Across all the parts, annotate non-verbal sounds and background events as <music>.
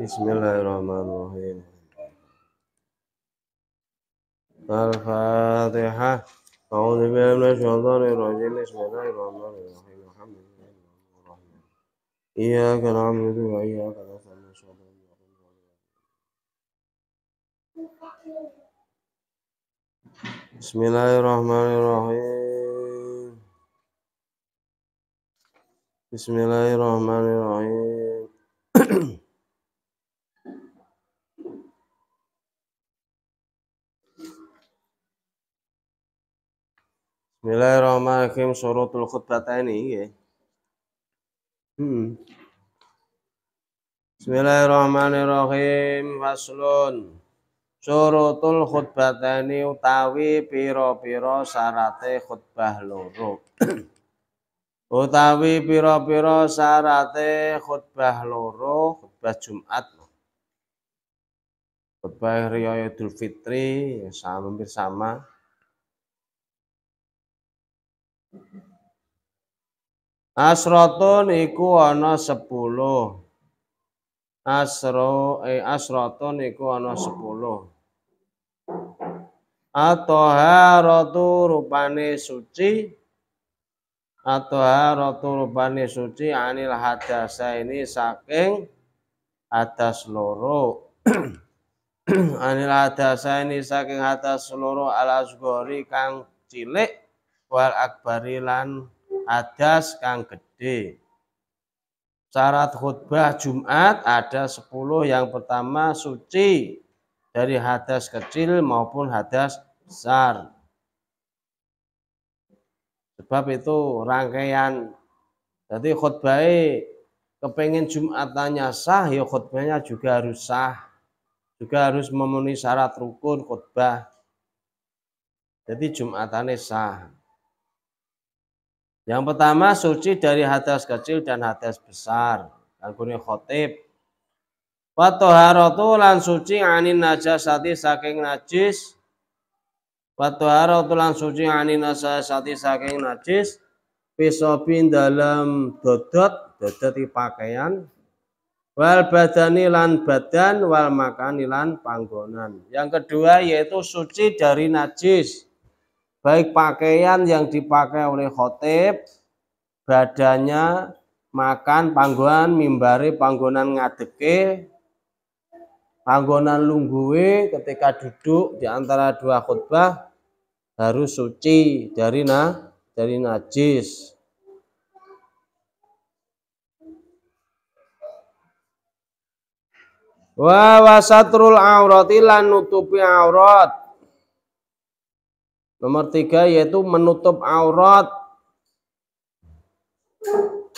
بسم الله الرحمن الرحيم الفاتحة أعوذ بالله من الشيطان الرجيم بسم الله الرحمن الرحيم الحمد لله رب العالمين إياك نعبد وإياك نستعين نشهد أن لا بسم الله الرحمن الرحيم بسم الله الرحمن الرحيم Bismillahirrahmanirrahim surutul khutbah ini ya. Hmm. Bismillahirrahmanirrahim faslun surutul khutbah ini utawi piro-piro syarate khutbah loro <clears throat> utawi piro-piro syarate khutbah loro khutbah Jumat khutbah Riyadul Fitri ya sama sama Asrotun iku ana sepuluh. Asro eh asrotun iku ana sepuluh. Atoharatu rupane suci Atoharatu rupane suci anil hadasa ini saking atas loro <clears throat> Anil hadasa ini saking atas loro alas gori kang cilik wal akbari lan hadas kang gede. Syarat khutbah Jumat ada 10. Yang pertama suci dari hadas kecil maupun hadas besar. Sebab itu rangkaian jadi khutbah kepengen Jumatannya sah, ya khutbahnya juga harus sah. Juga harus memenuhi syarat rukun khutbah. Jadi Jumatannya sah. Yang pertama suci dari hadas kecil dan hadas besar. Alguni kan khotib. Watoharatu lan suci anin najasati saking najis. Watoharatu lan suci anin najasati saking najis. Pisobin dalam dodot, dodot di pakaian. Wal badani lan badan, wal makanilan panggonan. Yang kedua yaitu suci dari najis baik pakaian yang dipakai oleh khotib, badannya, makan, panggonan, mimbari, panggonan ngadeke, panggonan lungguwe ketika duduk di antara dua khutbah harus suci dari na, dari najis. Wa wasatrul aurati lan nutupi aurat Nomor tiga yaitu menutup aurat.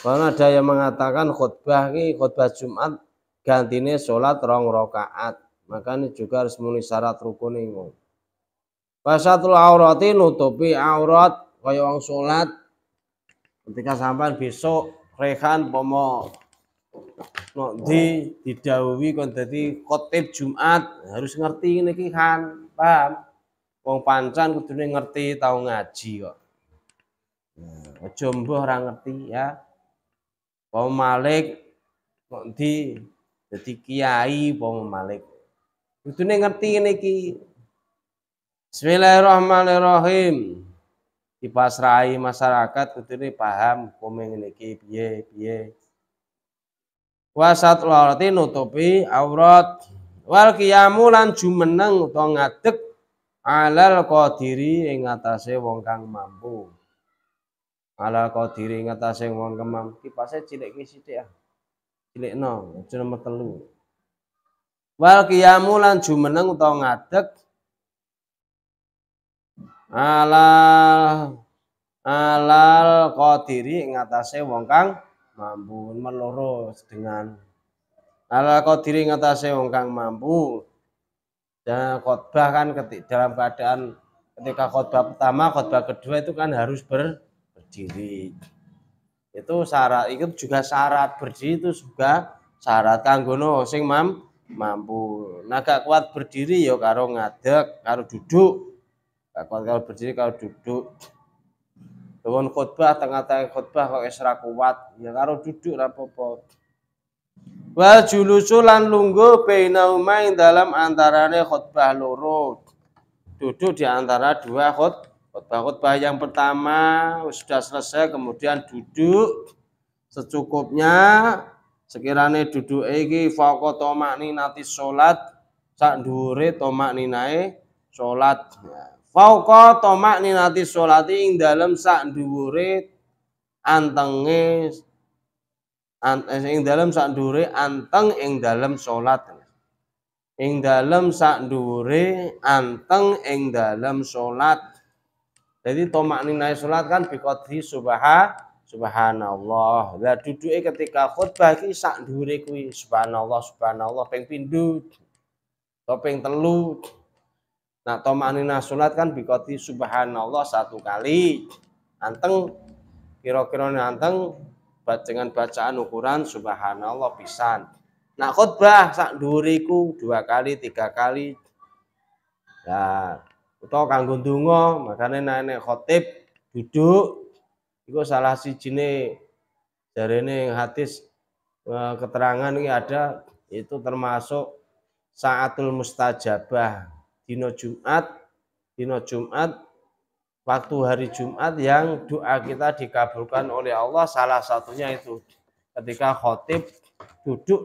Karena ada yang mengatakan khutbah ini khutbah Jumat gantinya sholat rong rokaat. Maka ini juga harus memenuhi syarat rukun ini. Pasatul aurati nutupi aurat kaya orang sholat. Ketika sampai besok rehan pomo nokdi didawi kontadi khotib Jumat harus ngerti ini kan paham Wong pancan kudune ngerti tau ngaji kok. Nah, aja ora ngerti ya. Wong Malik kok di dadi kiai Wong Malik. Kudune ngerti ngene iki. Bismillahirrahmanirrahim. Dipasrai masyarakat kudune paham hukume ngene iki piye piye. Wasat lorati nutupi aurat wal qiyamu lan jumeneng utawa ngadeg alal qadiri ing atase wong kang mampu alal qadiri ing atase wong kang mampu kipase cilik iki sithik ah cilik no aja nomor telu wal qiyamu lan jumeneng utawa ngadeg alal alal qadiri ing atase wong kang mampu meloro dengan alal qadiri ing atase wong kang mampu dan khotbah kan ketik dalam keadaan ketika khotbah pertama khotbah kedua itu kan harus ber, berdiri itu syarat itu juga syarat berdiri itu juga syarat kanggono sing mam mampu nah gak kuat berdiri ya karo ngadeg karo duduk gak kuat kalau berdiri karo duduk Dewan khotbah tengah-tengah khotbah kok esra kuat ya karo duduk rapopo wal julusulan lunggu baina umain dalam antarane khutbah loro duduk di antara dua khut khutbah khutbah yang pertama sudah selesai kemudian duduk secukupnya sekiranya duduk iki faqo tomakni nati sholat sak dhuwure naik nae salat faqo ni nati salati ing dalam sak dure antenge ing dalam dure, anteng ing dalam salat ing dalam dure, anteng ing dalam salat jadi tomak ninai salat kan biqadhi subaha, subhanallah lah duduke ketika khutbah iki dure kuwi subhanallah subhanallah ping pindu to ping telu Nah, tomak nina sholat kan bikoti subhanallah satu kali. Anteng, kira-kira anteng dengan bacaan ukuran subhanallah pisan. Nah khotbah sak duriku dua kali tiga kali. Nah utawa kanggo donga makanya nenek khotib duduk iku salah si dari ini hadis e, keterangan ini ada itu termasuk saatul mustajabah dino Jumat dino Jumat waktu hari Jumat yang doa kita dikabulkan oleh Allah salah satunya itu ketika khotib duduk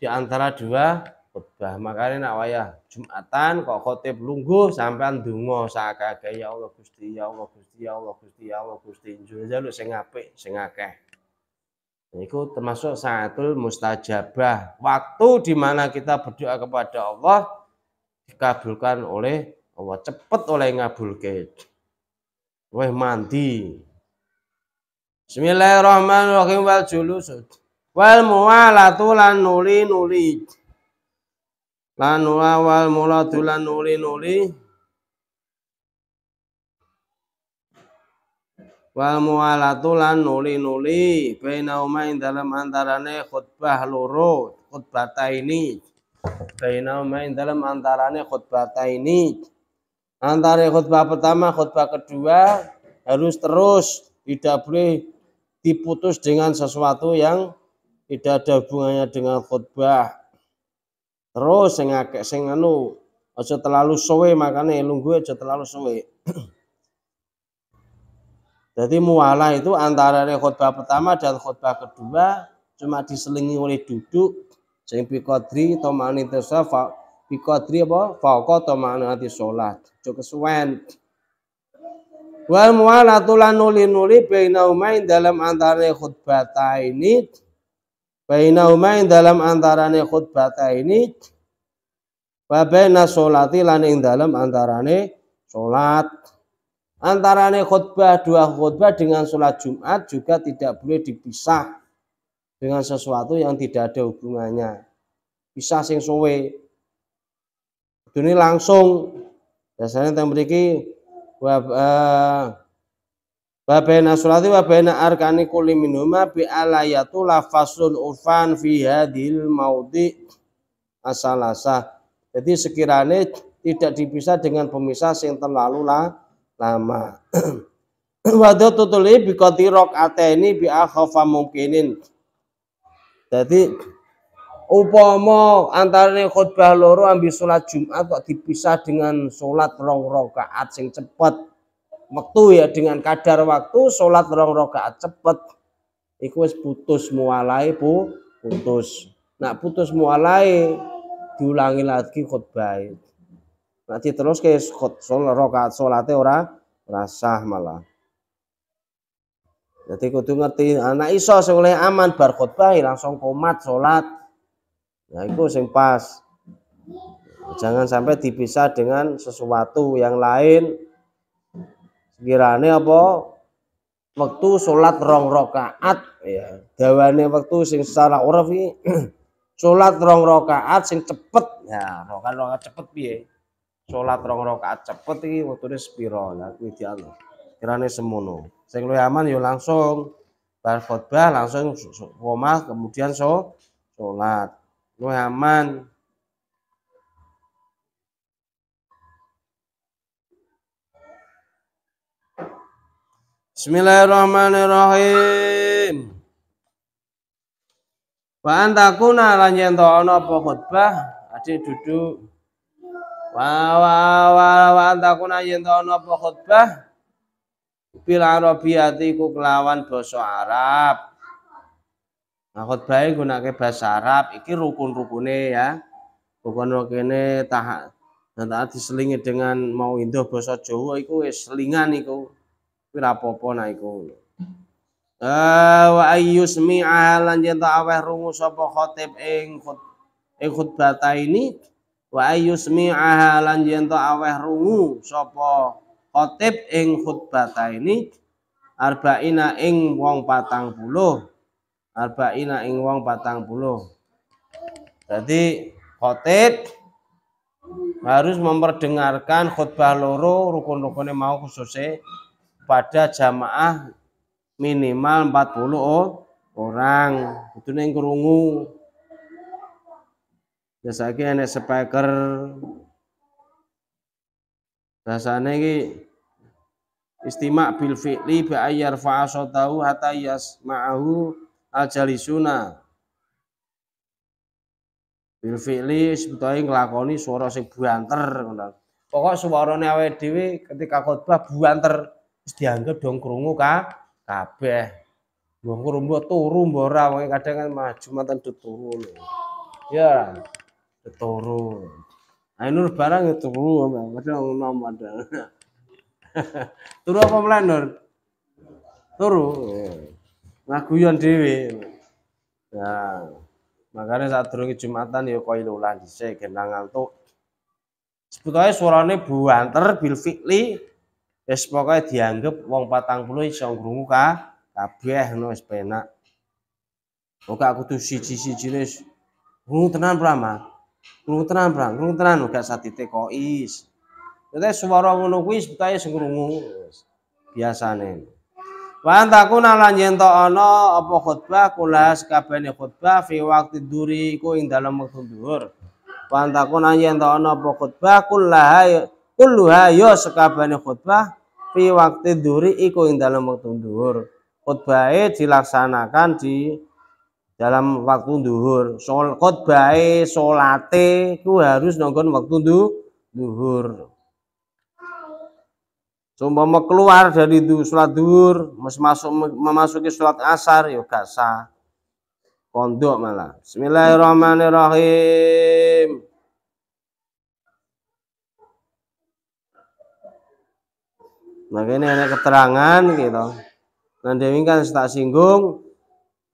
di antara dua khutbah makanya nak wayah Jumatan kok khotib lunggu sampai dungo sakake ya Allah Gusti ya Allah Gusti ya Allah Gusti ya Allah Gusti njaluk sing apik sing akeh itu termasuk saatul mustajabah waktu di mana kita berdoa kepada Allah dikabulkan oleh Allah cepet oleh ngabulke. Weh mandi. Bismillahirrahmanirrahim wal julus wal muwalatu lan nuli nuli lan wal lan nuli nuli wal muwalatu lan nuli nuli bainauma ing dalam antarane khutbah loro khutbata ini bainauma umain dalam antarane khutbata ini antara khutbah pertama khutbah kedua harus terus tidak boleh diputus dengan sesuatu yang tidak ada hubungannya dengan khutbah terus sing akeh sing anu aja terlalu suwe makane gue aja terlalu suwe <clears throat> jadi mualah itu antara khutbah pertama dan khutbah kedua cuma diselingi oleh duduk sing bikodri tomani tasawuf pikotri apa fauqa tomani sholat aja kesuwen wal muwalatu lan nuli-nuli umain dalam antarane khutbata ini umain dalam antarane khutbata ini wa baina sholati lan ing dalam antarane sholat antarane khutbah dua khutbah dengan sholat Jumat juga tidak boleh dipisah dengan sesuatu yang tidak ada hubungannya bisa sing suwe ini langsung Dasarnya tentang beriki eh, wa baina salati wa arkani kuli minuma bi alayatu lafasun urfan fi hadil maudi asalasa. Jadi sekiranya tidak dipisah dengan pemisah yang terlalu lah, lama. <clears throat> Wadah tutuli bikoti rok ateni bi akhofa mungkinin. Jadi upama antarane khutbah loro ambil sholat Jumat kok dipisah dengan sholat rong rokaat sing cepet waktu ya dengan kadar waktu sholat rong rokaat cepet iku wis putus mualai bu putus nak putus mualai diulangi lagi khutbah nanti terus kayak sholat rokaat sholatnya ora rasa malah jadi kudu ngerti anak iso sing aman bar khutbah langsung komat sholat Nah, itu sing pas. Jangan sampai dipisah dengan sesuatu yang lain. Kirane apa? Waktu sholat rong rokaat, ya. Dawane waktu sing secara uraf <clears throat> sholat rong rokaat sing cepet. Ya, rokaat rokaat cepet piye? Sholat rong rokaat cepet iki wektune sepiro? Nah, kuwi dianggep. Kirane semono. Sing luwih aman ya langsung bar khotbah langsung koma kemudian sholat lo aman. Bismillahirrahmanirrahim. Wa antakuna lan yen to ana apa khotbah ade duduk. Wa wa wa wa antakuna yen to ana apa khotbah bil arabiyati ku kelawan basa Arab. Nah, khotbah gunake bahasa Arab iki rukun-rukune ya. Rukun-rukune tahak dan nah, diselingi dengan mau indah bahasa Jawa iku wis selingan iku. Kuwi ra apa nah iku. Eh, wa ayyusmi'a lan yen aweh rungu sapa khatib ing khut ing khutbata ini wa ayyusmi'a lan yen aweh rungu sapa khatib ing khutbata ini arba'ina ing wong patang puluh arba'ina ing wong patang puluh jadi khotib harus memperdengarkan khutbah loro rukun-rukunnya mau khususnya pada jamaah minimal 40 orang itu yang kerungu biasanya ada speaker biasanya ini istimak bil fi'li ba'ayyar tahu hatayas ma'ahu ajalisuna bil fi'li sebetulnya ngelakoni suara sing buanter Pokok suaranya awake dhewe ketika khotbah buanter terus dianggap dong kerungu ka kabeh. Mbok kerungu turu mbok ora kadang kan cuma manten turu. Ya, nah, ya, turu. Ainur barang ya turu, kadang nom ada. <laughs> turu apa melan, Nur? Turu ngaguyon dhewe. Nah, makanya saat ke Jumatan ya di dhisik gendang ngantuk. Sebetulnya suarane buanter bil Es pokoknya pokoke dianggep wong 40 iso ngrungu ka kabeh ngono wis penak. aku tuh siji-sijine ngrungu tenan pra, Mas. tenan pra, ngrungu tenan gak satite kois. Jadi suara ngono kuwi sebetulnya sing biasa biasane. Wan takuna lan yen to ana apa khutbah kula sakabehane khutbah fi waktu duri ku ing dalem wektu dhuwur. Wan takuna yen to ana apa khutbah kullaha kulluha yo sakabehane khutbah fi waktu duri iku ing dalem wektu dhuwur. Khutbahe dilaksanakan di dalam waktu duhur sol khutbah solate ku harus nonton waktu duhur mau keluar dari sholat duhur, masuk memasuki sholat asar, yuk ya gak sah. Pondok malah. Bismillahirrahmanirrahim. Nah ini ada keterangan gitu. Nanti ini kan tak singgung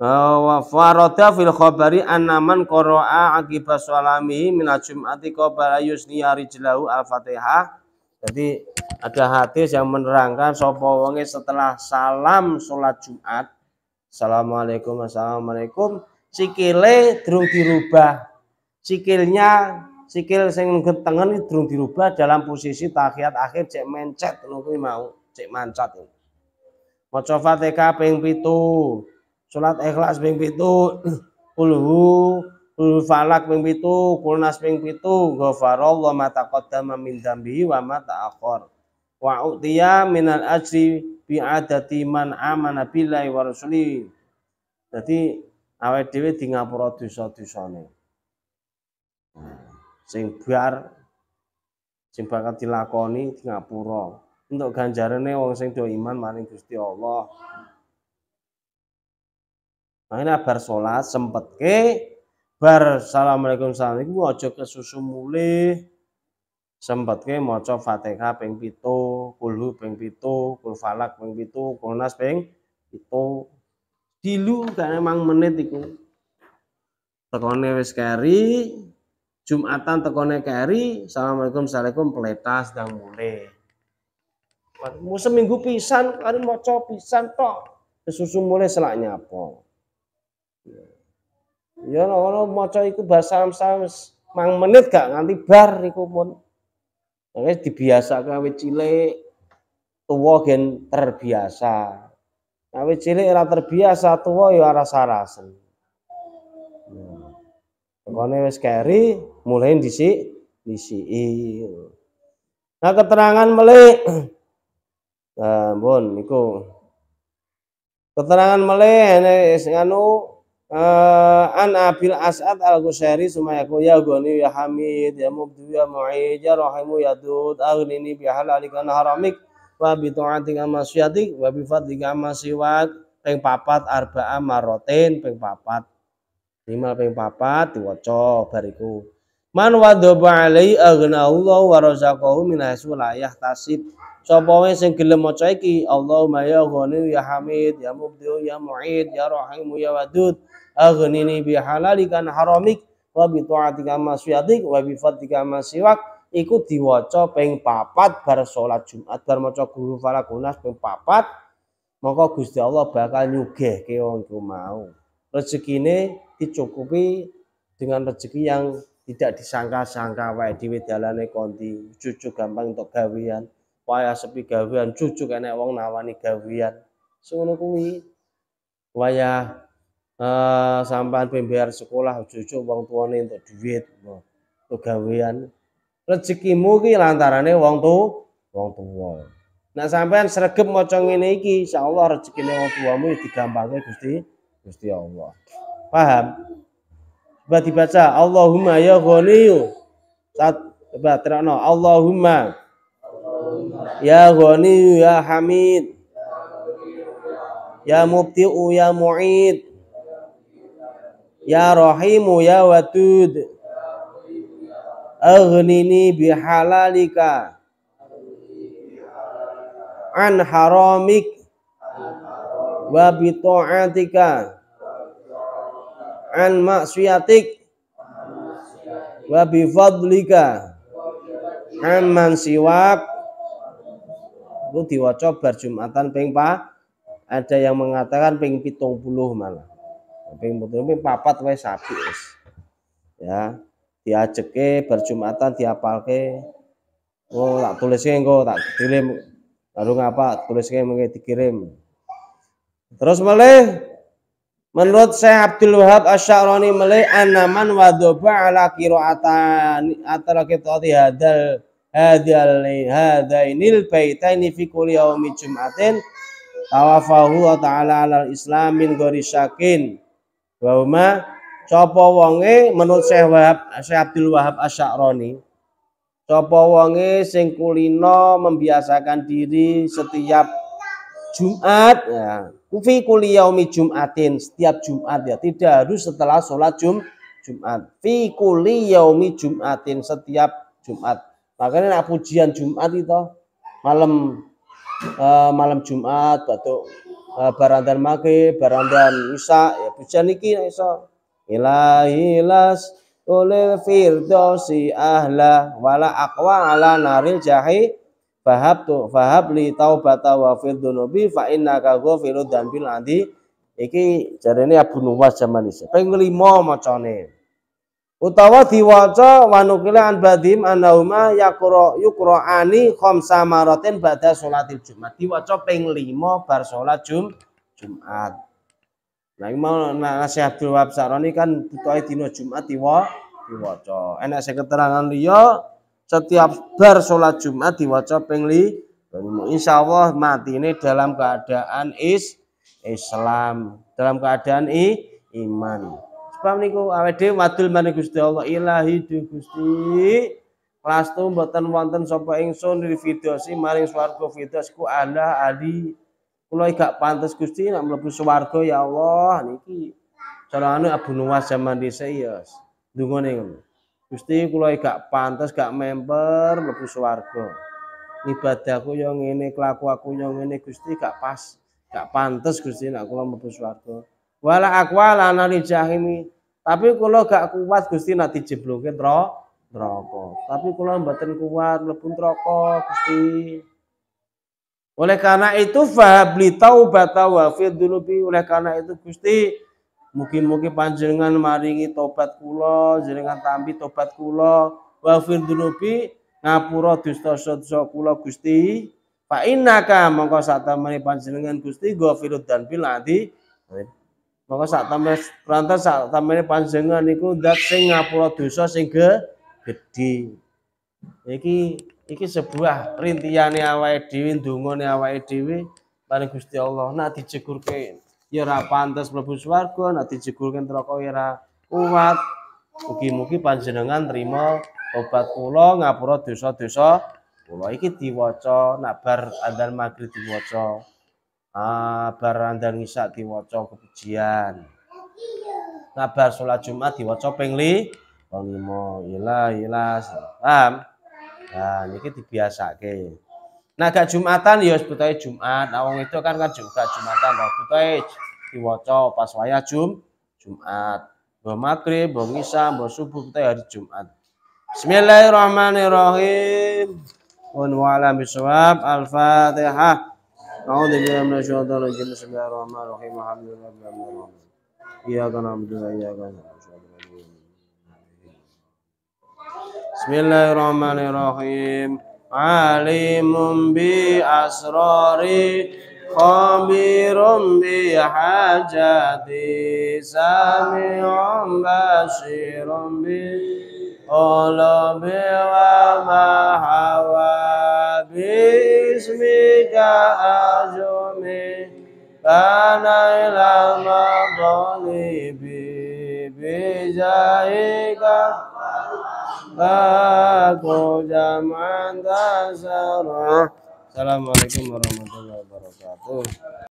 bahwa faroda fil khobari anaman koroa akibat salami min jum'ati qabala niyari rijlahu al-Fatihah. Jadi ada hadis yang menerangkan sopo wonge setelah salam sholat Jumat. Assalamualaikum, assalamualaikum. Sikile drung dirubah. Sikilnya sikil sing tengen drung dirubah dalam posisi tahiyat akhir cek mencet nunggu mau, cek mancat. Maca tk ping pitu, sholat ikhlas ping pitu, Kulhu <clears throat> Kul falak ping pitu, kulnas ping pitu, ghafarallahu mata qaddama min dzambihi wa mata ta'akhkhar wa utiya minal ajri bi'adati man amana billahi wa rasuli dadi awake dhewe di ngapura dosa-dosane sing biar sing bakal dilakoni di ngapura untuk ganjarane wong sing do iman maring Gusti Allah Makanya bar sholat sempet ke bar assalamualaikum salam cok ke susu mulih sempet ke maca Fatihah ping kulhu ping pitu kul falak ping pitu nas ping pitu dilu gak emang menit iku tekone wis keri Jumatan tekone keri Assalamualaikum Assalamualaikum peletas dan mulai mau seminggu pisan kali co pisan tok susu mulai selaknya apa ya kalau ya, ya, mau co iku bahasa salam mang menit gak nganti bar iku pun Makanya dibiasakan wicile, cilik tua gen terbiasa. Nah, cili cilik ora terbiasa, tua ya aras-arasen. Hmm. Pokoknya wes keri mulain disi disi. Nah, keterangan melek. <clears throat> Nah, bon, niku. Keterangan melek ini anu uh, eh, an abil as'ad al sumaya ku ya goni ya hamid ya mubdu ya mu'ij ya rahimu ya dud aghnini bi halalika haramik wa bi ta'ati amma syati wa bi fadli amma siwat ping papat arba'a marotin ping papat lima ping papat diwaca bariku man wadaba alai aghna Allah wa razaqahu min hasil ayah yahtasib sapa wae sing gelem maca iki Allahumma ya ghani ya hamid ya mubdiu ya muid ya rahim ya wadud aghnini bi halalika haramik wa bi taatika ma syiatik wa bi fadlika ma siwak iku diwaca ping papat bar salat Jumat bar maca guru falakunas ping papat maka Gusti Allah bakal nyugihke wong mau rezekine dicukupi dengan rezeki yang tidak disangka-sangka wae dhewe dalane konti cucu gampang untuk gawean waya sepi gawean cucu kene wong nawani gawean semono kuwi waya uh, eh, sampean pembayar sekolah cucu wong tuane untuk duit untuk gawean rezekimu ki lantarane wong tu wong wong Nah sampean sregep maca ngene iki, insyaallah rezekine wong tuwamu ya digampangke Gusti Gusti Allah. Paham? Coba dibaca Allahumma ya ghaniyu. Saat coba terakno Allahumma ya ghaniyu ya hamid. Ya mubti'u ya mu'id. Ya rahimu ya wadud aghnini bihalalika an haramik wa bi ta'atika an maksiatik wa bi itu Jumatan ping pa ada yang mengatakan ping pitung puluh malah ping pitung ping papat wae sapi ya diajeke berjumatan diapalke oh tak tulis engko tak kirim baru ngapa tulisnya mungkin dikirim terus meleh menurut saya Abdul Wahab Asy'arani meleh anaman wadoba ala qiraatan atara qiraati hadal hadal hadainil baitaini fi kulli yaumi jum'atin tawafahu ta'ala alal islamin gori syakin wa huma Sapa wonge menurut Syekh Wahab Syekh Abdul Wahab Asy'arani Sapa wonge sing kulino membiasakan diri setiap Jumat ya. Kufi kuliyaumi Jumatin setiap Jumat ya tidak harus setelah sholat Jum Jumat. Fi kuliyaumi Jumatin setiap Jumat. Makanya nak pujian Jumat itu malam uh, malam Jumat batuk uh, barandan maghrib, barandan isya ya pujian iki iso ilahilas ulil firdausi ahla wala aqwa ala naril jahi fahab tu fahab li taubata wa fil dunubi fa innaka ghafirud dzambil adi iki jarene Abu Nuwas zaman isih ping 5 macane utawa diwaca wanukila an badim anahuma yakra yukraani khamsa maratin ba'da salatil jumat diwaca ping 5 bar salat Jum Jumat Nah, ini mau nasihat Abdul Wahab Saroni kan butuhai dino Jumat diwa diwaca. Enak saya keterangan liya setiap bar sholat Jumat diwaca pengli. li. Insya Allah mati ini dalam keadaan is Islam, dalam keadaan i iman. Sebab niku awake wadul mani Gusti Allah ilahi du Gusti. Lastu buatan wonten sapa ingsun video sih maring swarga fidos ku ada Adi. Kuloi gak pantas Gusti nak mlebu swargo ya Allah niki carane anu Abu Nuwas zaman dhisik ya dungo ngono Gusti kuloi gak pantas gak member mlebu swargo ibadahku ini kelaku aku yang ini Gusti gak pas gak pantas Gusti nak kula mlebu swargo wala wala nari jahimi tapi kuloi gak kuat Gusti nak drok rokok tapi kula mboten kuat mlebu rokok Gusti oleh karena itu fahabli taubata wa dunubi. Oleh karena itu Gusti mungkin-mungkin panjenengan maringi tobat kula, jenengan tampi tobat kula wa dunubi ngapura dusta sedasa kula Gusti. Fa innaka mongko sak panjenengan Gusti ghafirud dan bil adi. Maka saat temene prantas sak temene panjenengan niku zat sing ngapura dosa sing gedhe. Iki iki sebuah rintiane awake dhewe ndungane awake dhewe paring Gusti Allah nak dijegurke ya ora pantes mlebu swarga nak dijegurke neraka ya ora kuat mugi-mugi panjenengan terima obat kula ngapura dosa-dosa kula iki diwaca nak bar andan magrib diwaca ah bar andan ngisak diwaca kepujian bar sholat Jumat diwaca pengli li ila ila salam Nah, ini niki ke. Nah, gak Jumatan ya butuhe Jumat. Awang nah, itu kan kan juga Jumatan, nah, butuhe diwaca pas waya Jum Jumat. Bawa Maghrib, bawa misa, bawa Subuh kita hari Jumat. Bismillahirrahmanirrahim. Wa'alaikum warahmatullahi bisawab. Al-Fatihah. A'udzu billahi minasyaitonir rajim. Bismillahirrahmanirrahim. Alhamdulillahirabbil alamin. Iyyaka na'budu بسم الله الرحمن الرحيم عليم بأسراري خبير بحاجاتي سميع بشير بقلب وما هوى باسمك أرجمي فانا إلى مطالبي بجاهك aku zaman dasar. Assalamualaikum warahmatullahi wabarakatuh